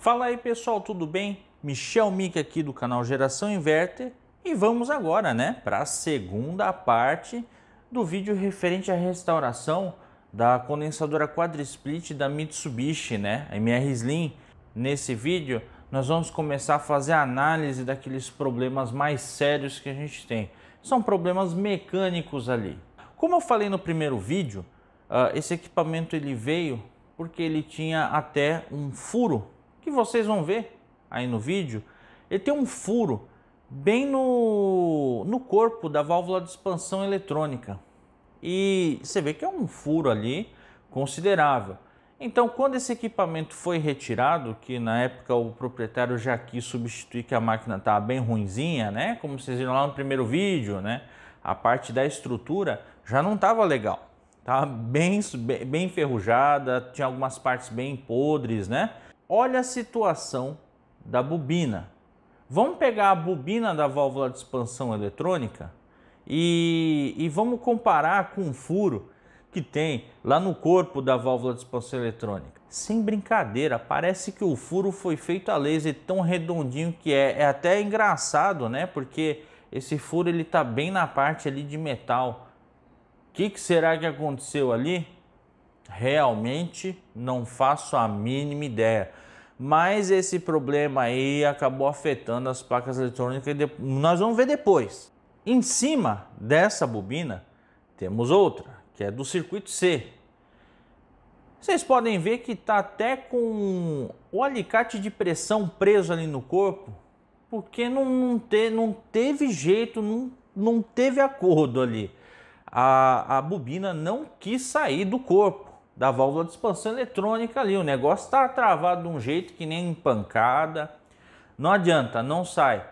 Fala aí pessoal, tudo bem? Michel Mick aqui do canal Geração Inverter e vamos agora, né, para a segunda parte do vídeo referente à restauração da condensadora quadrisplit da Mitsubishi, né, a MR Slim. Nesse vídeo nós vamos começar a fazer a análise daqueles problemas mais sérios que a gente tem. São problemas mecânicos ali. Como eu falei no primeiro vídeo, uh, esse equipamento ele veio porque ele tinha até um furo que vocês vão ver aí no vídeo, ele tem um furo bem no, no corpo da válvula de expansão eletrônica. E você vê que é um furo ali considerável. Então, quando esse equipamento foi retirado, que na época o proprietário já quis substituir que a máquina estava bem ruinzinha, né? Como vocês viram lá no primeiro vídeo, né? A parte da estrutura já não estava legal. Estava bem, bem enferrujada, tinha algumas partes bem podres, né? Olha a situação da bobina. Vamos pegar a bobina da válvula de expansão eletrônica e, e vamos comparar com o um furo que tem lá no corpo da válvula de expansão eletrônica. Sem brincadeira, parece que o furo foi feito a laser tão redondinho que é. É até engraçado, né? Porque esse furo ele tá bem na parte ali de metal. O que, que será que aconteceu ali? Realmente não faço a mínima ideia. Mas esse problema aí acabou afetando as placas eletrônicas. Nós vamos ver depois. Em cima dessa bobina temos outra, que é do circuito C. Vocês podem ver que está até com o alicate de pressão preso ali no corpo, porque não, não, te, não teve jeito, não, não teve acordo ali. A, a bobina não quis sair do corpo da válvula de expansão eletrônica ali. O negócio está travado de um jeito que nem pancada. Não adianta, não sai.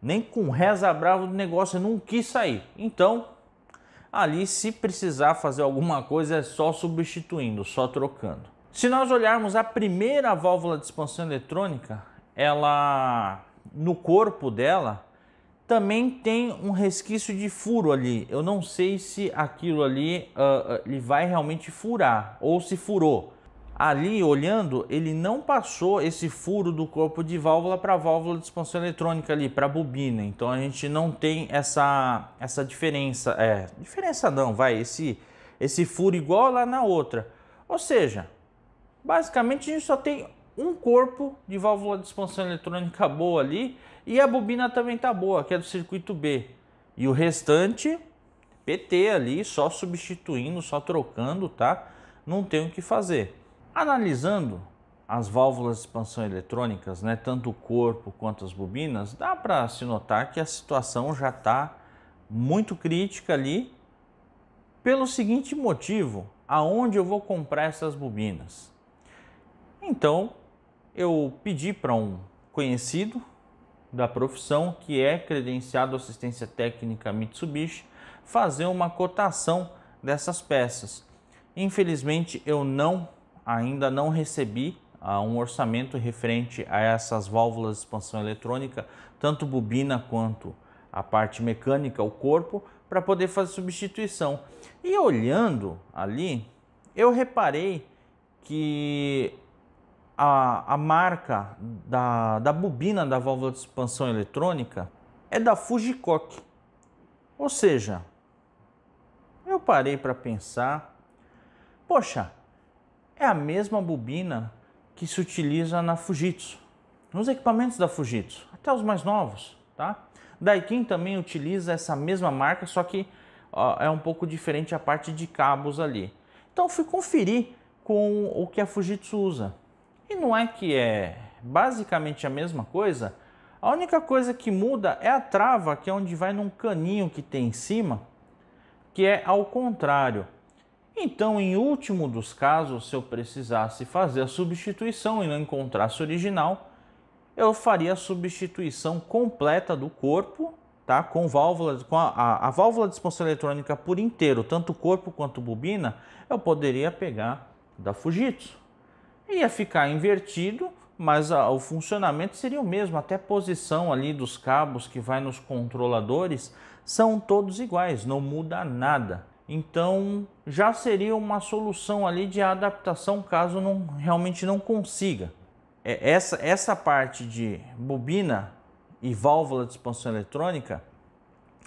Nem com reza brava do negócio, não quis sair. Então, ali se precisar fazer alguma coisa é só substituindo, só trocando. Se nós olharmos a primeira válvula de expansão eletrônica, ela no corpo dela também tem um resquício de furo ali. Eu não sei se aquilo ali uh, ele vai realmente furar ou se furou. Ali, olhando, ele não passou esse furo do corpo de válvula para a válvula de expansão eletrônica ali, para a bobina. Então a gente não tem essa, essa diferença. É, diferença não, vai, esse, esse furo igual lá na outra. Ou seja, basicamente a gente só tem um corpo de válvula de expansão eletrônica boa ali e a bobina também tá boa, que é do circuito B. E o restante, PT ali, só substituindo, só trocando, tá? Não tem o que fazer. Analisando as válvulas de expansão eletrônicas, né, tanto o corpo quanto as bobinas, dá para se notar que a situação já está muito crítica ali pelo seguinte motivo, aonde eu vou comprar essas bobinas? Então, eu pedi para um conhecido da profissão, que é credenciado assistência técnica Mitsubishi, fazer uma cotação dessas peças. Infelizmente, eu não ainda não recebi uh, um orçamento referente a essas válvulas de expansão eletrônica, tanto bobina quanto a parte mecânica, o corpo, para poder fazer substituição. E olhando ali, eu reparei que a, a marca da, da bobina da válvula de expansão eletrônica é da Fujicoque. Ou seja, eu parei para pensar, poxa, é a mesma bobina que se utiliza na Fujitsu, nos equipamentos da Fujitsu, até os mais novos, tá? Daikin também utiliza essa mesma marca, só que ó, é um pouco diferente a parte de cabos ali. Então fui conferir com o que a Fujitsu usa. E não é que é basicamente a mesma coisa? A única coisa que muda é a trava, que é onde vai num caninho que tem em cima, que é ao contrário. Então, em último dos casos, se eu precisasse fazer a substituição e não encontrasse o original, eu faria a substituição completa do corpo, tá? Com válvula, com a, a, a válvula de expansão eletrônica por inteiro, tanto corpo quanto bobina, eu poderia pegar da Fujitsu ia ficar invertido, mas a, o funcionamento seria o mesmo, até a posição ali dos cabos que vai nos controladores são todos iguais, não muda nada. Então já seria uma solução ali de adaptação caso não, realmente não consiga. É, essa, essa parte de bobina e válvula de expansão eletrônica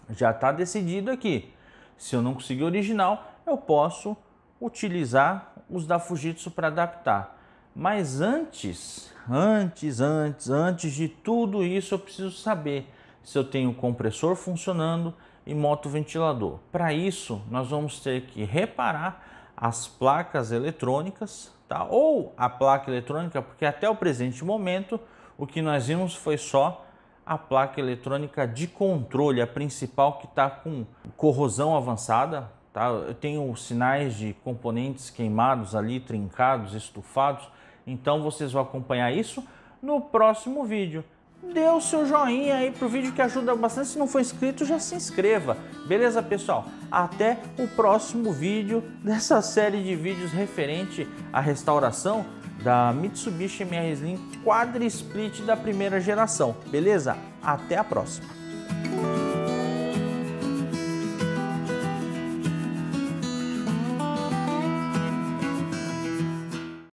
já está decidido aqui. Se eu não conseguir original, eu posso utilizar os da Fujitsu para adaptar. Mas antes, antes, antes, antes de tudo isso, eu preciso saber se eu tenho compressor funcionando e moto ventilador. Para isso, nós vamos ter que reparar as placas eletrônicas, tá? Ou a placa eletrônica, porque até o presente momento o que nós vimos foi só a placa eletrônica de controle, a principal que está com corrosão avançada, tá? Eu tenho sinais de componentes queimados ali, trincados, estufados então vocês vão acompanhar isso no próximo vídeo. Dê o seu joinha aí pro vídeo que ajuda bastante. Se não for inscrito, já se inscreva. Beleza, pessoal? Até o próximo vídeo dessa série de vídeos referente à restauração da Mitsubishi MR Slim Quadri Split da primeira geração. Beleza? Até a próxima.